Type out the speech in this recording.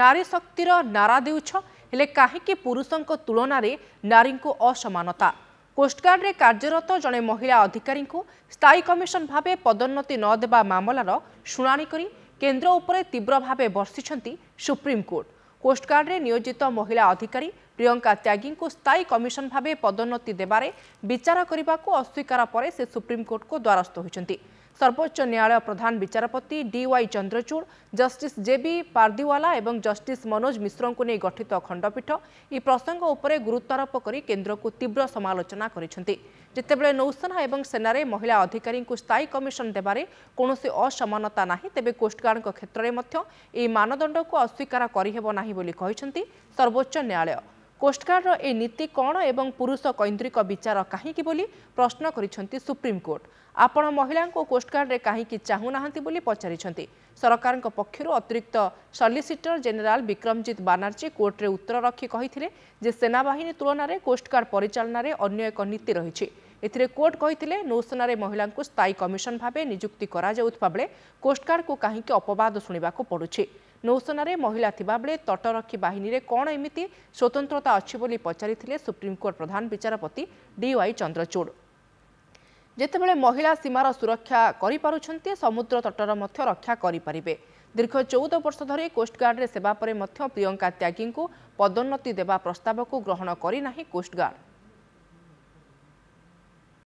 ନାରୀ ଶକ୍ତିର ନାରା ଦେଉଛ ହେଲେ କାହିଁକି ପୁରୁଷଙ୍କ ତୁଳନାରେ ନାରୀଙ୍କୁ ଅସମାନତା କୋଷ୍ଟଗାର୍ଡରେ କାର୍ଯ୍ୟରତ ଜଣେ ମହିଳା ଅଧିକାରୀଙ୍କୁ ସ୍ଥାୟୀ କମିଶନ ଭାବେ ପଦୋନ୍ନତି ନ ଦେବା ମାମଲାର ଶୁଣାଣି କରି କେନ୍ଦ୍ର ଉପରେ ତୀବ୍ର ଭାବେ ବର୍ଷିଛନ୍ତି ସୁପ୍ରିମକୋର୍ଟ କୋଷ୍ଟଗାର୍ଡରେ ନିୟୋଜିତ ମହିଳା ଅଧିକାରୀ ପ୍ରିୟଙ୍କା ତ୍ୟାଗୀଙ୍କୁ ସ୍ଥାୟୀ କମିଶନ ଭାବେ ପଦୋନ୍ନତି ଦେବାରେ ବିଚାର କରିବାକୁ ଅସ୍ୱୀକାର ପରେ ସେ ସୁପ୍ରିମକୋର୍ଟଙ୍କୁ ଦ୍ୱାରସ୍ଥ ହୋଇଛନ୍ତି ସର୍ବୋଚ୍ଚ ନ୍ୟାୟାଳୟ ପ୍ରଧାନ ବିଚାରପତି D Y Chandrachud justice J B Pardiwala ଏବଂ ଜଷ୍ଟିସ୍ ମନୋଜ ମିଶ୍ରଙ୍କୁ ନେଇ ଗଠିତ ଖଣ୍ଡପୀଠ ଏହି ପ୍ରସଙ୍ଗ ଉପରେ ଗୁରୁତ୍ୱାରୋପ କରି କେନ୍ଦ୍ରକୁ ତୀବ୍ର ସମାଲୋଚନା କରିଛନ୍ତି ଯେତେବେଳେ ନୌସେନା ଏବଂ ସେନାରେ ମହିଳା ଅଧିକାରୀଙ୍କୁ ସ୍ଥାୟୀ କମିଶନ ଦେବାରେ କୌଣସି ଅସମାନତା ନାହିଁ ତେବେ କୋଷ୍ଟଗାର୍ଡଙ୍କ କ୍ଷେତ୍ରରେ ମଧ୍ୟ ଏହି ମାନଦଣ୍ଡକୁ ଅସ୍ୱୀକାର କରିହେବ ନାହିଁ ବୋଲି କହିଛନ୍ତି ସର୍ବୋଚ୍ଚ ନ୍ୟାୟାଳୟ কোস্টগার্ডর এই নীতি କ'ଣ ଏବଂ ପୁରୁଷ କୈନ୍ଦ୍ରିକ ବିଚାର କାହିଁକି ବୋଲି ପ୍ରଶ୍ନ କରିଛନ୍ତି ସୁପ୍ରିମକୋର୍ଟ ଆପଣ ମହିଳାଙ୍କୁ କୋଷ୍ଟଗାର୍ଡରେ କାହିଁକି ଚାହୁଁନାହାନ୍ତି ବୋଲି ପଚାରିଛନ୍ତି ସରକାରଙ୍କ ପକ୍ଷରୁ ଅତିରିକ୍ତ ସଲିସିଟର ଜେନେରାଲ ବିକ୍ରମଜିତ ବାନାର୍ଜୀ କୋର୍ଟରେ ଉତ୍ତର ରଖି କହିଥିଲେ ଯେ ସେନାବାହିନୀ ତୁଳନାରେ କୋଷ୍ଟଗାର୍ଡ ପରିଚାଳନାରେ ଅନ୍ୟ ଏକ ନୀତି ରହିଛି ଏଥିରେ କୋର୍ଟ କହିଥିଲେ ନୌସେନାରେ ମହିଳାଙ୍କୁ ସ୍ଥାୟୀ କମିଶନ ଭାବେ ନିଯୁକ୍ତି କରାଯାଉଥିବା ବେଳେ କୋଷ୍ଟଗାର୍ଡକୁ କାହିଁକି ଅପବାଦ ଶୁଣିବାକୁ ପଡ଼ୁଛି ନୌସେନାରେ ମହିଳା ଥିବାବେଳେ ତଟରକ୍ଷୀ ବାହିନୀରେ କ'ଣ ଏମିତି ସ୍ୱତନ୍ତ୍ରତା ଅଛି ବୋଲି ପଚାରିଥିଲେ ସୁପ୍ରିମକୋର୍ଟ ପ୍ରଧାନ ବିଚାରପତି ଡିୱାଇ ଚନ୍ଦ୍ରଚୂଡ଼ ଯେତେବେଳେ ମହିଳା ସୀମାର ସୁରକ୍ଷା କରିପାରୁଛନ୍ତି ସମୁଦ୍ର ତଟର ମଧ୍ୟ ରକ୍ଷା କରିପାରିବେ ଦୀର୍ଘ ଚଉଦ ବର୍ଷ ଧରି କୋଷ୍ଟଗାର୍ଡରେ ସେବା ପରେ ମଧ୍ୟ ପ୍ରିୟଙ୍କା ତ୍ୟାଗୀଙ୍କୁ ପଦୋନ୍ନତି ଦେବା ପ୍ରସ୍ତାବକୁ ଗ୍ରହଣ କରିନାହିଁ କୋଷ୍ଟଗାର୍ଡ